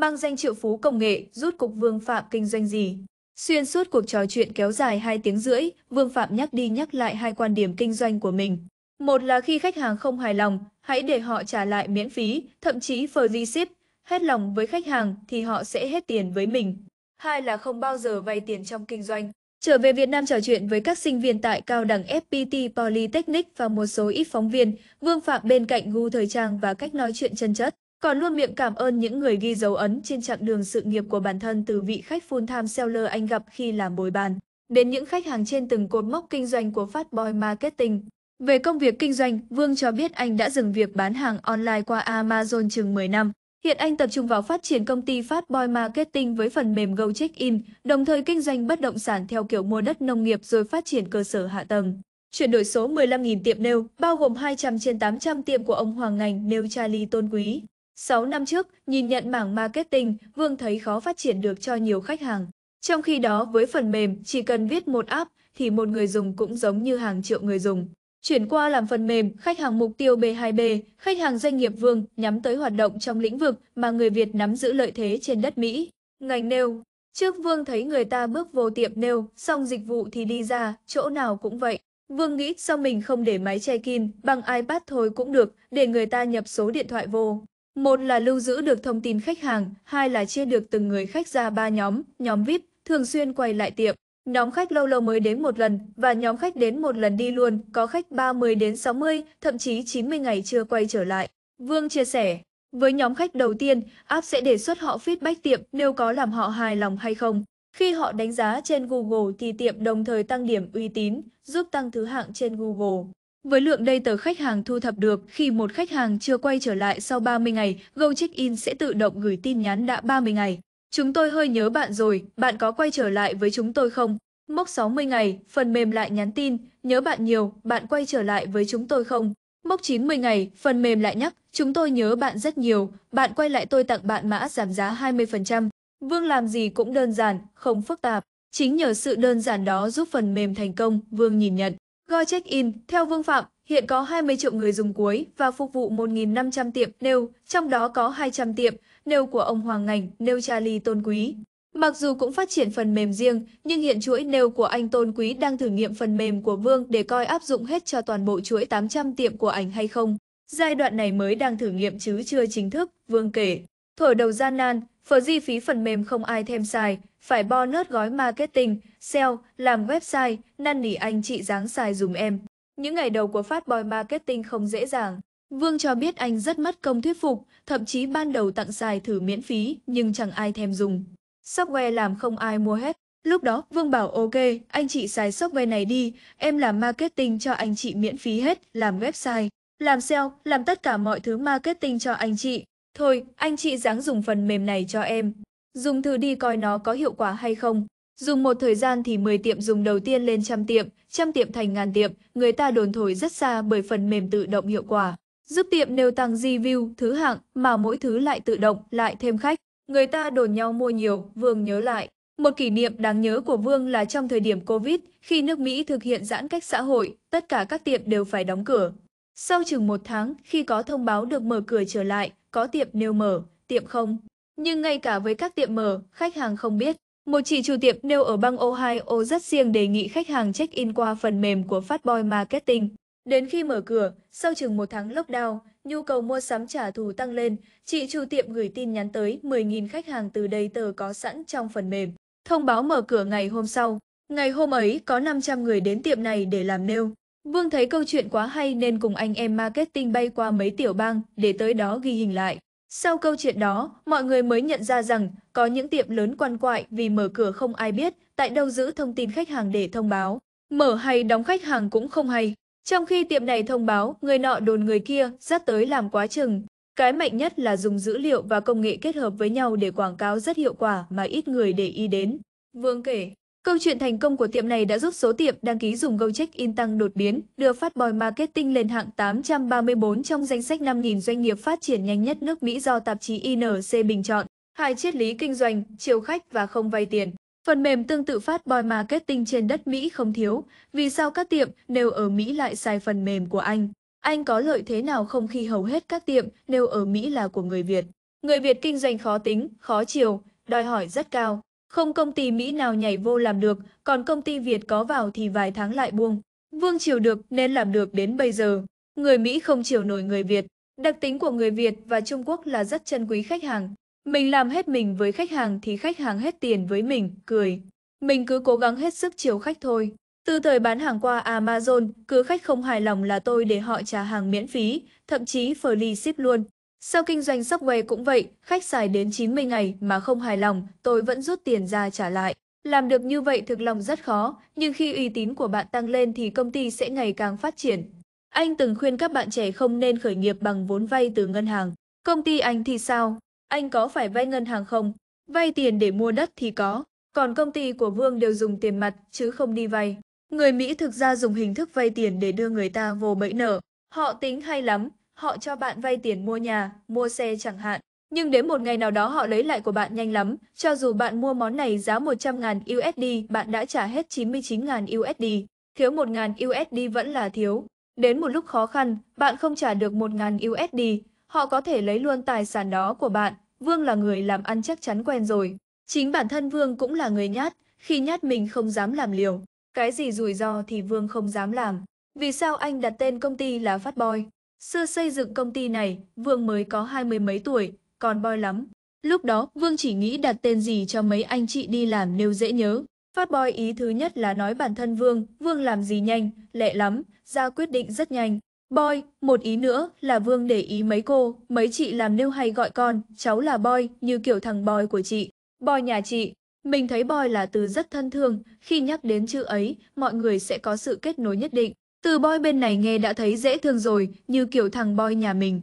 mang danh triệu phú công nghệ, rút cục Vương Phạm kinh doanh gì. Xuyên suốt cuộc trò chuyện kéo dài 2 tiếng rưỡi, Vương Phạm nhắc đi nhắc lại hai quan điểm kinh doanh của mình. Một là khi khách hàng không hài lòng, hãy để họ trả lại miễn phí, thậm chí free ship, hết lòng với khách hàng thì họ sẽ hết tiền với mình. Hai là không bao giờ vay tiền trong kinh doanh. Trở về Việt Nam trò chuyện với các sinh viên tại cao đẳng FPT Polytechnic và một số ít phóng viên, Vương Phạm bên cạnh gu thời trang và cách nói chuyện chân chất. Còn luôn miệng cảm ơn những người ghi dấu ấn trên chặng đường sự nghiệp của bản thân từ vị khách full-time seller anh gặp khi làm bồi bàn, đến những khách hàng trên từng cột mốc kinh doanh của Fat Boy Marketing. Về công việc kinh doanh, Vương cho biết anh đã dừng việc bán hàng online qua Amazon chừng 10 năm. Hiện anh tập trung vào phát triển công ty Fat Boy Marketing với phần mềm Go Check In, đồng thời kinh doanh bất động sản theo kiểu mua đất nông nghiệp rồi phát triển cơ sở hạ tầng. Chuyển đổi số 15.000 tiệm nêu, bao gồm 200 trên 800 tiệm của ông Hoàng Ngành nêu Charlie Tôn Quý. 6 năm trước, nhìn nhận mảng marketing, Vương thấy khó phát triển được cho nhiều khách hàng. Trong khi đó với phần mềm, chỉ cần viết một app thì một người dùng cũng giống như hàng triệu người dùng. Chuyển qua làm phần mềm, khách hàng mục tiêu B2B, khách hàng doanh nghiệp Vương nhắm tới hoạt động trong lĩnh vực mà người Việt nắm giữ lợi thế trên đất Mỹ. Ngành nêu Trước Vương thấy người ta bước vô tiệm nêu, xong dịch vụ thì đi ra, chỗ nào cũng vậy. Vương nghĩ sao mình không để máy che kim, bằng iPad thôi cũng được, để người ta nhập số điện thoại vô. Một là lưu giữ được thông tin khách hàng, hai là chia được từng người khách ra ba nhóm, nhóm VIP, thường xuyên quay lại tiệm. Nhóm khách lâu lâu mới đến một lần và nhóm khách đến một lần đi luôn, có khách 30 đến 60, thậm chí 90 ngày chưa quay trở lại. Vương chia sẻ, với nhóm khách đầu tiên, app sẽ đề xuất họ feedback tiệm nếu có làm họ hài lòng hay không. Khi họ đánh giá trên Google thì tiệm đồng thời tăng điểm uy tín, giúp tăng thứ hạng trên Google. Với lượng data khách hàng thu thập được, khi một khách hàng chưa quay trở lại sau 30 ngày, Go Check-in sẽ tự động gửi tin nhắn đã 30 ngày. Chúng tôi hơi nhớ bạn rồi, bạn có quay trở lại với chúng tôi không? Mốc 60 ngày, phần mềm lại nhắn tin, nhớ bạn nhiều, bạn quay trở lại với chúng tôi không? Mốc 90 ngày, phần mềm lại nhắc, chúng tôi nhớ bạn rất nhiều, bạn quay lại tôi tặng bạn mã giảm giá 20%. Vương làm gì cũng đơn giản, không phức tạp. Chính nhờ sự đơn giản đó giúp phần mềm thành công, Vương nhìn nhận. Go Check-in, theo Vương Phạm, hiện có 20 triệu người dùng cuối và phục vụ 1.500 tiệm nêu, trong đó có 200 tiệm nêu của ông Hoàng Ngành, nêu Charlie Tôn Quý. Mặc dù cũng phát triển phần mềm riêng, nhưng hiện chuỗi nêu của anh Tôn Quý đang thử nghiệm phần mềm của Vương để coi áp dụng hết cho toàn bộ chuỗi 800 tiệm của ảnh hay không. Giai đoạn này mới đang thử nghiệm chứ chưa chính thức, Vương kể. Thổi đầu gian nan, phở di phí phần mềm không ai thèm xài, phải bo nớt gói marketing, SEO, làm website, năn nỉ anh chị dáng xài dùm em. Những ngày đầu của phát boy marketing không dễ dàng. Vương cho biết anh rất mất công thuyết phục, thậm chí ban đầu tặng xài thử miễn phí nhưng chẳng ai thèm dùng. Software làm không ai mua hết. Lúc đó, Vương bảo ok, anh chị xài software này đi, em làm marketing cho anh chị miễn phí hết, làm website, làm SEO, làm tất cả mọi thứ marketing cho anh chị. Thôi, anh chị dáng dùng phần mềm này cho em. Dùng thử đi coi nó có hiệu quả hay không. Dùng một thời gian thì 10 tiệm dùng đầu tiên lên trăm tiệm, trăm tiệm thành ngàn tiệm, người ta đồn thổi rất xa bởi phần mềm tự động hiệu quả. Giúp tiệm nêu tăng review, thứ hạng, mà mỗi thứ lại tự động, lại thêm khách. Người ta đồn nhau mua nhiều, Vương nhớ lại. Một kỷ niệm đáng nhớ của Vương là trong thời điểm Covid, khi nước Mỹ thực hiện giãn cách xã hội, tất cả các tiệm đều phải đóng cửa, sau chừng một tháng, khi có thông báo được mở cửa trở lại, có tiệm nêu mở, tiệm không. Nhưng ngay cả với các tiệm mở, khách hàng không biết. Một chị chủ tiệm nêu ở bang Ohio rất riêng đề nghị khách hàng check-in qua phần mềm của Fatboy Marketing. Đến khi mở cửa, sau chừng một tháng lockdown, nhu cầu mua sắm trả thù tăng lên, chị chủ tiệm gửi tin nhắn tới 10.000 khách hàng từ đây tờ có sẵn trong phần mềm. Thông báo mở cửa ngày hôm sau. Ngày hôm ấy có 500 người đến tiệm này để làm nêu. Vương thấy câu chuyện quá hay nên cùng anh em marketing bay qua mấy tiểu bang để tới đó ghi hình lại. Sau câu chuyện đó, mọi người mới nhận ra rằng có những tiệm lớn quan quại vì mở cửa không ai biết, tại đâu giữ thông tin khách hàng để thông báo. Mở hay đóng khách hàng cũng không hay. Trong khi tiệm này thông báo, người nọ đồn người kia, dắt tới làm quá chừng. Cái mạnh nhất là dùng dữ liệu và công nghệ kết hợp với nhau để quảng cáo rất hiệu quả mà ít người để ý đến. Vương kể. Câu chuyện thành công của tiệm này đã giúp số tiệm đăng ký dùng Go Check-in tăng đột biến, đưa Fatboy Marketing lên hạng 834 trong danh sách 5.000 doanh nghiệp phát triển nhanh nhất nước Mỹ do tạp chí INC bình chọn. Hai triết lý kinh doanh, chiều khách và không vay tiền. Phần mềm tương tự phát Fatboy Marketing trên đất Mỹ không thiếu, vì sao các tiệm nếu ở Mỹ lại xài phần mềm của Anh? Anh có lợi thế nào không khi hầu hết các tiệm nếu ở Mỹ là của người Việt? Người Việt kinh doanh khó tính, khó chiều, đòi hỏi rất cao. Không công ty Mỹ nào nhảy vô làm được, còn công ty Việt có vào thì vài tháng lại buông. Vương chiều được nên làm được đến bây giờ. Người Mỹ không chiều nổi người Việt. Đặc tính của người Việt và Trung Quốc là rất chân quý khách hàng. Mình làm hết mình với khách hàng thì khách hàng hết tiền với mình, cười. Mình cứ cố gắng hết sức chiều khách thôi. Từ thời bán hàng qua Amazon, cứ khách không hài lòng là tôi để họ trả hàng miễn phí, thậm chí free ship luôn. Sau kinh doanh Subway cũng vậy, khách xài đến 90 ngày mà không hài lòng, tôi vẫn rút tiền ra trả lại. Làm được như vậy thực lòng rất khó, nhưng khi uy tín của bạn tăng lên thì công ty sẽ ngày càng phát triển. Anh từng khuyên các bạn trẻ không nên khởi nghiệp bằng vốn vay từ ngân hàng. Công ty anh thì sao? Anh có phải vay ngân hàng không? Vay tiền để mua đất thì có, còn công ty của Vương đều dùng tiền mặt chứ không đi vay. Người Mỹ thực ra dùng hình thức vay tiền để đưa người ta vô bẫy nợ. Họ tính hay lắm, Họ cho bạn vay tiền mua nhà, mua xe chẳng hạn. Nhưng đến một ngày nào đó họ lấy lại của bạn nhanh lắm, cho dù bạn mua món này giá 100.000 USD, bạn đã trả hết 99.000 USD. Thiếu 1.000 USD vẫn là thiếu. Đến một lúc khó khăn, bạn không trả được 1.000 USD, họ có thể lấy luôn tài sản đó của bạn. Vương là người làm ăn chắc chắn quen rồi. Chính bản thân Vương cũng là người nhát, khi nhát mình không dám làm liều. Cái gì rủi ro thì Vương không dám làm. Vì sao anh đặt tên công ty là Fatboy? Xưa xây dựng công ty này, Vương mới có hai mươi mấy tuổi, còn boy lắm. Lúc đó, Vương chỉ nghĩ đặt tên gì cho mấy anh chị đi làm nêu dễ nhớ. Phát boy ý thứ nhất là nói bản thân Vương, Vương làm gì nhanh, lẹ lắm, ra quyết định rất nhanh. Boy, một ý nữa là Vương để ý mấy cô, mấy chị làm nêu hay gọi con, cháu là boy, như kiểu thằng boy của chị. Boy nhà chị, mình thấy boy là từ rất thân thương, khi nhắc đến chữ ấy, mọi người sẽ có sự kết nối nhất định. Từ boy bên này nghe đã thấy dễ thương rồi, như kiểu thằng boy nhà mình.